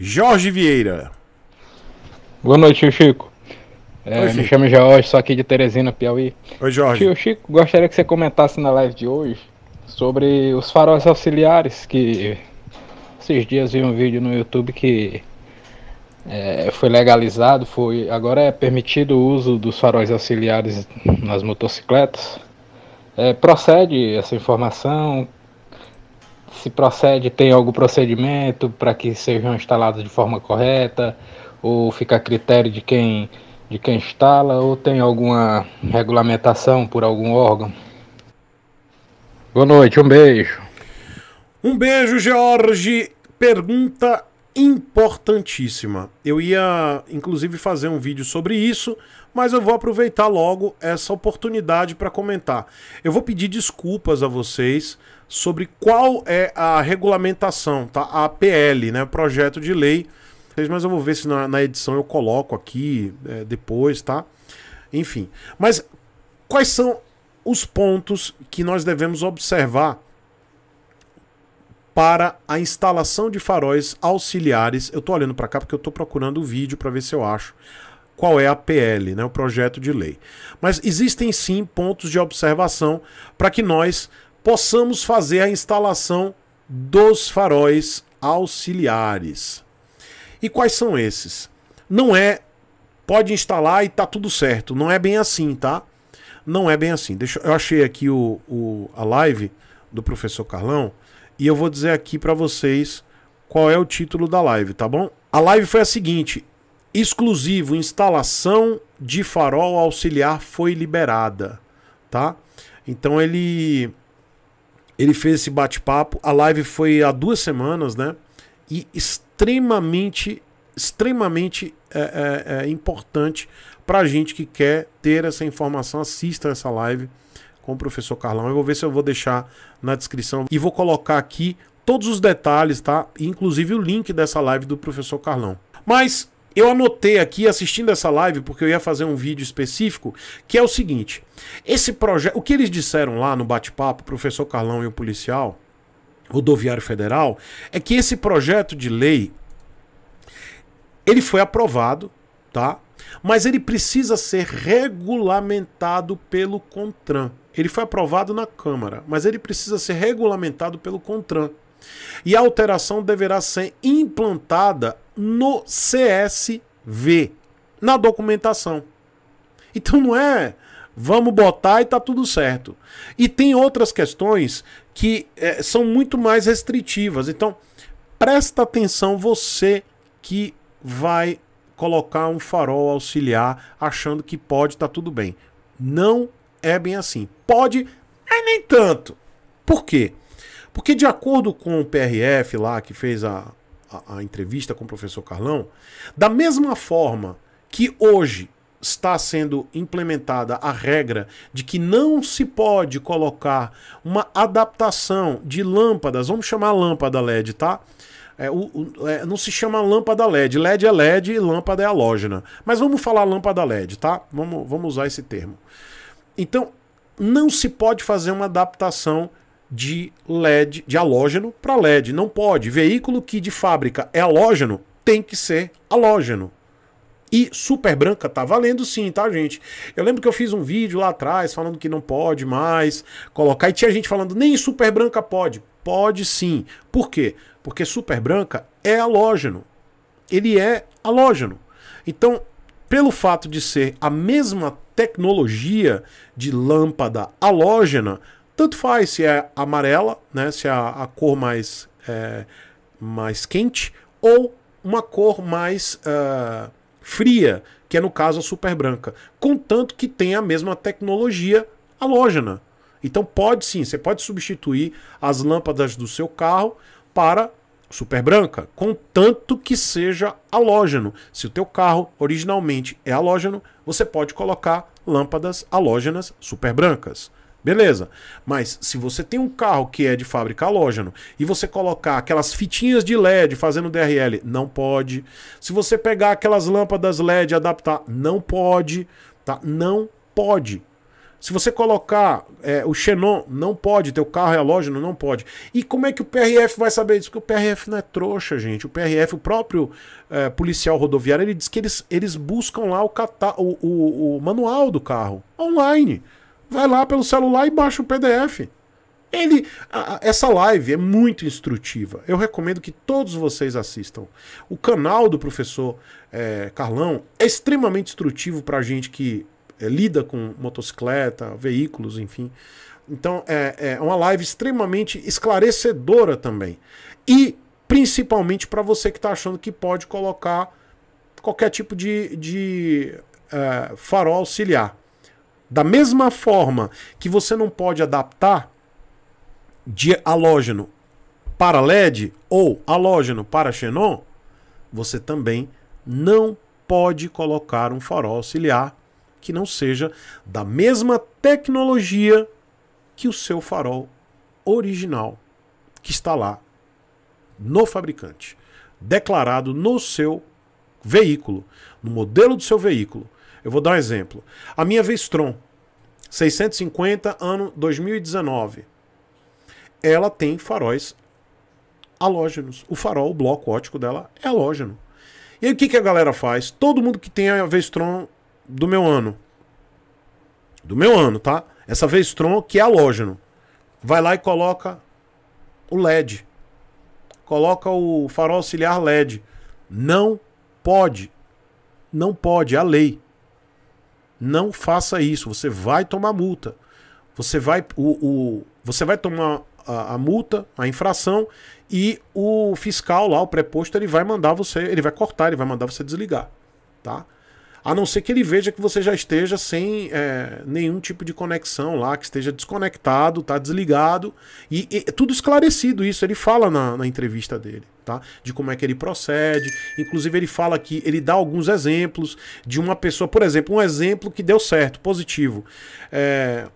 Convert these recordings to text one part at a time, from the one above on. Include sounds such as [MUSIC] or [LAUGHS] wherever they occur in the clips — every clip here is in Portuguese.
Jorge Vieira. Boa noite, tio Chico. É, Oi, me chamo Jorge, sou aqui de Teresina, Piauí. Oi, Jorge. Tio Chico, gostaria que você comentasse na live de hoje sobre os faróis auxiliares que esses dias vi um vídeo no YouTube que é, foi legalizado, foi agora é permitido o uso dos faróis auxiliares nas motocicletas. É, procede essa informação? se procede, tem algum procedimento para que sejam instalados de forma correta, ou fica a critério de quem, de quem instala, ou tem alguma regulamentação por algum órgão? Boa noite, um beijo. Um beijo, Jorge. Pergunta importantíssima. Eu ia, inclusive, fazer um vídeo sobre isso, mas eu vou aproveitar logo essa oportunidade para comentar. Eu vou pedir desculpas a vocês sobre qual é a regulamentação, tá? A APL, né? Projeto de lei. Mas eu vou ver se na, na edição eu coloco aqui é, depois, tá? Enfim. Mas quais são os pontos que nós devemos observar para a instalação de faróis auxiliares. Eu estou olhando para cá porque eu estou procurando o vídeo para ver se eu acho qual é a PL, né, o projeto de lei. Mas existem sim pontos de observação para que nós possamos fazer a instalação dos faróis auxiliares. E quais são esses? Não é pode instalar e tá tudo certo. Não é bem assim, tá? Não é bem assim. Deixa, eu achei aqui o, o a live do professor Carlão e eu vou dizer aqui para vocês qual é o título da live, tá bom? A live foi a seguinte: exclusivo, instalação de farol auxiliar foi liberada, tá? Então ele ele fez esse bate-papo. A live foi há duas semanas, né? E extremamente, extremamente é, é, é importante para gente que quer ter essa informação. Assista essa live com o professor Carlão. Eu vou ver se eu vou deixar na descrição e vou colocar aqui todos os detalhes, tá? Inclusive o link dessa live do professor Carlão. Mas eu anotei aqui assistindo essa live porque eu ia fazer um vídeo específico, que é o seguinte: esse projeto, o que eles disseram lá no bate-papo, professor Carlão e o policial rodoviário federal, é que esse projeto de lei ele foi aprovado, tá? Mas ele precisa ser regulamentado pelo CONTRAN. Ele foi aprovado na Câmara, mas ele precisa ser regulamentado pelo CONTRAN. E a alteração deverá ser implantada no CSV, na documentação. Então não é vamos botar e tá tudo certo. E tem outras questões que é, são muito mais restritivas. Então, presta atenção você que vai colocar um farol auxiliar achando que pode tá tudo bem. Não é bem assim. Pode, mas nem tanto. Por quê? Porque de acordo com o PRF lá, que fez a, a, a entrevista com o professor Carlão, da mesma forma que hoje está sendo implementada a regra de que não se pode colocar uma adaptação de lâmpadas, vamos chamar lâmpada LED, tá? É, o, o, é, não se chama lâmpada LED. LED é LED e lâmpada é halógena. Mas vamos falar lâmpada LED, tá? Vamos, vamos usar esse termo. Então, não se pode fazer uma adaptação de LED, de halógeno para LED. Não pode. Veículo que de fábrica é halógeno tem que ser halógeno. E super branca tá valendo sim, tá, gente? Eu lembro que eu fiz um vídeo lá atrás falando que não pode mais colocar. E tinha gente falando, nem super branca pode. Pode sim. Por quê? Porque super branca é halógeno. Ele é halógeno. Então, pelo fato de ser a mesma tecnologia de lâmpada halógena, tanto faz se é amarela, né, se é a, cor mais, é, mais quente, ou uma cor mais uh, fria, que é no caso a super branca, contanto que tenha a mesma tecnologia halógena. Então pode sim, você pode substituir as lâmpadas do seu carro para super branca, contanto que seja halógeno. Se o teu carro originalmente é halógeno, você pode colocar lâmpadas halógenas super brancas. Beleza. Mas se você tem um carro que é de fábrica halógeno e você colocar aquelas fitinhas de LED fazendo DRL, não pode. Se você pegar aquelas lâmpadas LED e adaptar, não pode, tá? Não pode. Se você colocar é, o Xenon, não pode, teu carro é halógeno, não pode. E como é que o PRF vai saber disso? Porque o PRF não é trouxa, gente. O PRF, o próprio é, policial rodoviário, ele diz que eles, eles buscam lá o, catá o, o, o manual do carro, online. Vai lá pelo celular e baixa o PDF. Ele, a, essa live é muito instrutiva. Eu recomendo que todos vocês assistam. O canal do professor é, Carlão é extremamente instrutivo para gente que é, lida com motocicleta, veículos, enfim. Então é, é uma live extremamente esclarecedora também. E principalmente para você que está achando que pode colocar qualquer tipo de, de é, farol auxiliar. Da mesma forma que você não pode adaptar de halógeno para LED ou halógeno para xenon, você também não pode colocar um farol auxiliar que não seja da mesma tecnologia que o seu farol original que está lá no fabricante, declarado no seu veículo, no modelo do seu veículo. Eu vou dar um exemplo. A minha Vestron 650 ano 2019. Ela tem faróis halógenos. O farol, o bloco ótico dela é halógeno. E aí o que, que a galera faz? Todo mundo que tem a Vestron do meu ano. Do meu ano, tá? Essa Vestron que é halógeno. Vai lá e coloca o LED. Coloca o farol auxiliar LED. Não pode. Não pode, é a lei. Não faça isso, você vai tomar multa. Você vai o, o você vai tomar a, a, multa, a infração e o fiscal lá, o preposto, ele vai mandar você, ele vai cortar, ele vai mandar você desligar, tá? A não ser que ele veja que você já esteja sem é, nenhum tipo de conexão lá, que esteja desconectado, tá desligado. E, e é tudo esclarecido isso, ele fala na, na, entrevista dele, tá? De como é que ele procede. Inclusive, ele fala que ele dá alguns exemplos de uma pessoa, por exemplo, um exemplo que deu certo, positivo. É,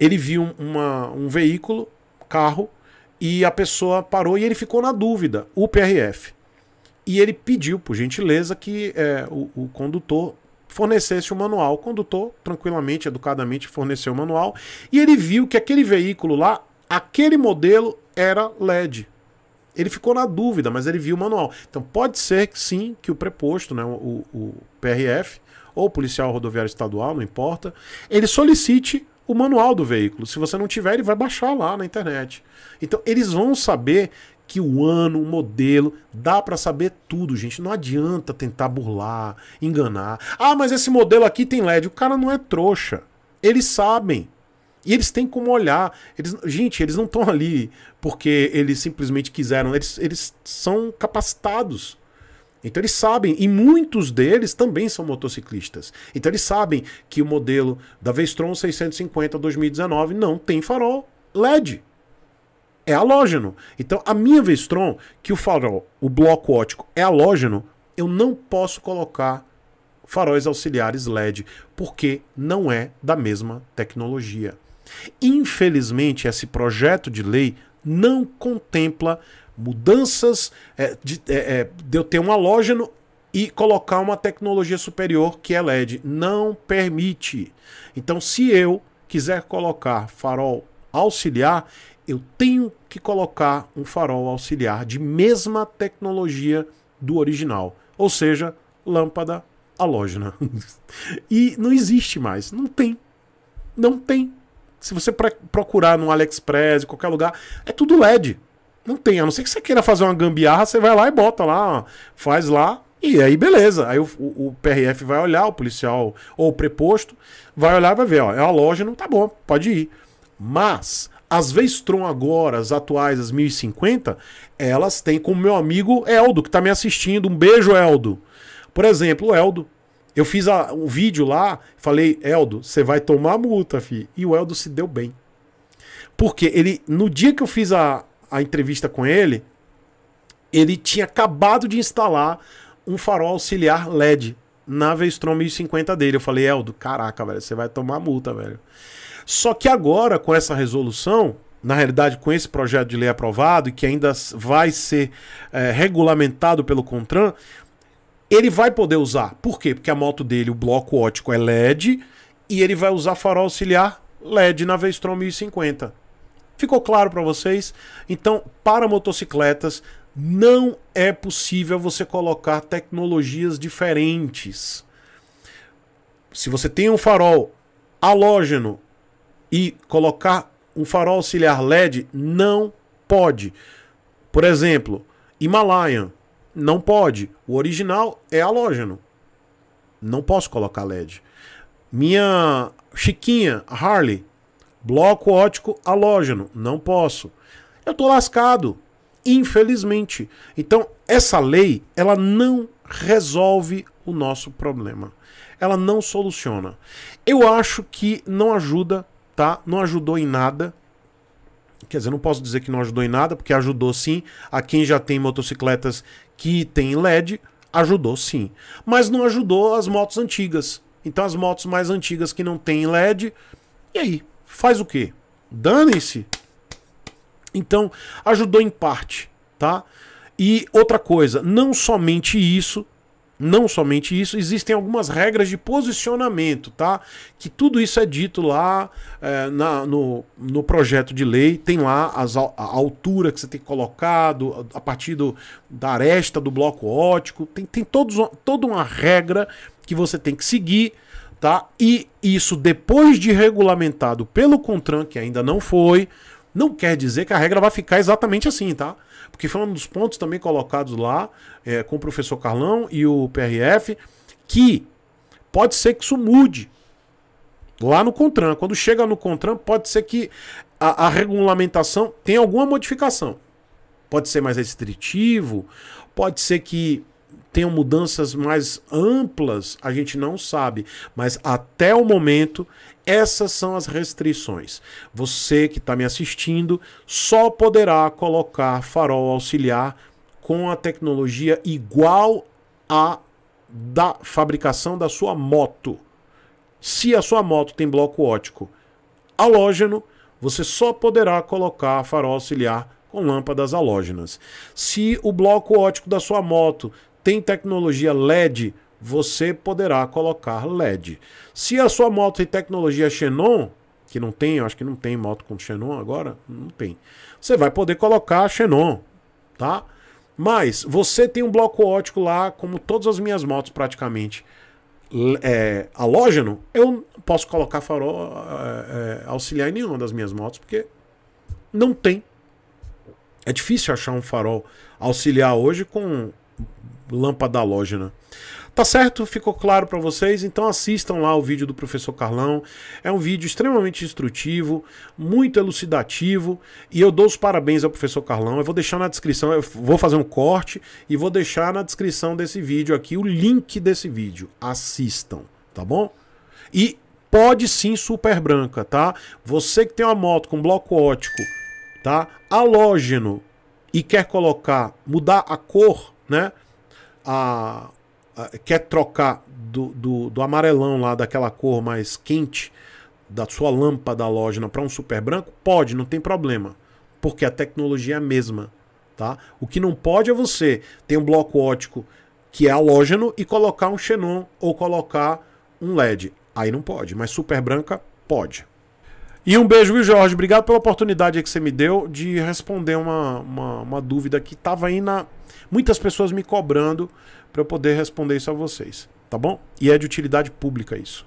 ele viu uma, um veículo, carro, e a pessoa parou e ele ficou na dúvida, o PRF. E ele pediu, por gentileza, que é, o, o condutor fornecesse o manual. O condutor, tranquilamente, educadamente, forneceu o manual e ele viu que aquele veículo lá, aquele modelo era LED. Ele ficou na dúvida, mas ele viu o manual. Então pode ser que sim que o preposto, né, o, o PRF, ou policial rodoviário estadual, não importa, ele solicite o manual do veículo. Se você não tiver, ele vai baixar lá na internet. Então eles vão saber que o ano, o modelo, dá para saber tudo, gente. Não adianta tentar burlar, enganar. Ah, mas esse modelo aqui tem LED. O cara não é trouxa. Eles sabem. E eles têm como olhar. Eles, gente, eles não estão ali porque eles simplesmente quiseram. Eles, eles são capacitados. Então eles sabem, e muitos deles também são motociclistas. Então eles sabem que o modelo da Vestron 650 2019 não tem farol LED é halógeno. Então, a minha Vestron, que o farol, o bloco ótico é halógeno, eu não posso colocar faróis auxiliares LED, porque não é da mesma tecnologia. Infelizmente, esse projeto de lei não contempla mudanças é, de, é, é, de eu ter um halógeno e colocar uma tecnologia superior que é LED. Não permite. Então, se eu quiser colocar farol auxiliar, eu tenho que colocar um farol auxiliar de mesma tecnologia do original, ou seja, lâmpada halógena. [LAUGHS] e não existe mais, não tem. Não tem. Se você procurar no AliExpress, em qualquer lugar, é tudo LED. Não tem, a não ser que você queira fazer uma gambiarra, você vai lá e bota lá, faz lá, e aí beleza. Aí o, o, o PRF vai olhar, o policial ou o preposto vai olhar e vai ver, ó, é halógeno, tá bom, pode ir. Mas as Vestron agora, as atuais, as 1050, elas têm com meu amigo Eldo, que está me assistindo. Um beijo, Eldo. Por exemplo, Eldo. Eu fiz a, um vídeo lá, falei, Eldo, você vai tomar multa, fi. E o Eldo se deu bem. Porque ele, no dia que eu fiz a, a entrevista com ele, ele tinha acabado de instalar um farol auxiliar LED na Vestron 1050 dele. Eu falei, Eldo, caraca, velho, você vai tomar multa, velho. Só que agora, com essa resolução, na realidade, com esse projeto de lei aprovado e que ainda vai ser é, regulamentado pelo Contran, ele vai poder usar. Por quê? Porque a moto dele, o bloco ótico é LED e ele vai usar farol auxiliar LED na Vestron 1050. Ficou claro para vocês? Então, para motocicletas, não é possível você colocar tecnologias diferentes. Se você tem um farol halógeno e colocar um farol auxiliar LED? Não pode. Por exemplo, Himalayan. Não pode. O original é halógeno. Não posso colocar LED. Minha Chiquinha, Harley, bloco ótico halógeno. Não posso. Eu tô lascado, infelizmente. Então, essa lei, ela não resolve o nosso problema. Ela não soluciona. Eu acho que não ajuda tá? Não ajudou em nada. Quer dizer, não posso dizer que não ajudou em nada, porque ajudou sim. A quem já tem motocicletas que tem LED, ajudou sim. Mas não ajudou as motos antigas. Então as motos mais antigas que não tem LED, e aí? Faz o quê? Dane-se. Então, ajudou em parte, tá? E outra coisa, não somente isso, não somente isso, existem algumas regras de posicionamento, tá? Que tudo isso é dito lá é, na, no, no projeto de lei, tem lá as, a altura que você tem que colocar do, a partir do, da aresta do bloco ótico, tem, tem todos, toda uma regra que você tem que seguir, tá? E isso depois de regulamentado pelo CONTRAN, que ainda não foi, não quer dizer que a regra vai ficar exatamente assim, tá? Porque foi um dos pontos também colocados lá é, com o professor Carlão e o PRF, que pode ser que isso mude lá no CONTRAN. Quando chega no CONTRAN, pode ser que a, a regulamentação tenha alguma modificação. Pode ser mais restritivo, pode ser que tenham mudanças mais amplas, a gente não sabe, mas até o momento essas são as restrições. Você que está me assistindo só poderá colocar farol auxiliar com a tecnologia igual à da fabricação da sua moto. Se a sua moto tem bloco ótico halógeno, você só poderá colocar farol auxiliar com lâmpadas halógenas. Se o bloco ótico da sua moto tem tecnologia LED? Você poderá colocar LED. Se a sua moto tem tecnologia Xenon, que não tem, eu acho que não tem moto com Xenon agora, não tem. Você vai poder colocar Xenon, tá? Mas você tem um bloco ótico lá, como todas as minhas motos praticamente, é, halógeno, eu não posso colocar farol é, é, auxiliar em nenhuma das minhas motos, porque não tem. É difícil achar um farol auxiliar hoje com lâmpada halógena. Né? Tá certo? Ficou claro para vocês? Então assistam lá o vídeo do professor Carlão. É um vídeo extremamente instrutivo, muito elucidativo, e eu dou os parabéns ao professor Carlão. Eu vou deixar na descrição, eu vou fazer um corte e vou deixar na descrição desse vídeo aqui o link desse vídeo. Assistam, tá bom? E pode sim super branca, tá? Você que tem uma moto com bloco ótico, tá? Halógeno e quer colocar, mudar a cor, né? a, a quer trocar do, do, do, amarelão lá, daquela cor mais quente, da sua lâmpada halógena para um super branco, pode, não tem problema. Porque a tecnologia é a mesma. Tá? O que não pode é você ter um bloco ótico que é halógeno e colocar um xenon ou colocar um LED. Aí não pode, mas super branca pode. E um beijo, viu, Jorge? Obrigado pela oportunidade que você me deu de responder uma, uma, uma dúvida que estava aí na. Muitas pessoas me cobrando para eu poder responder isso a vocês, tá bom? E é de utilidade pública isso.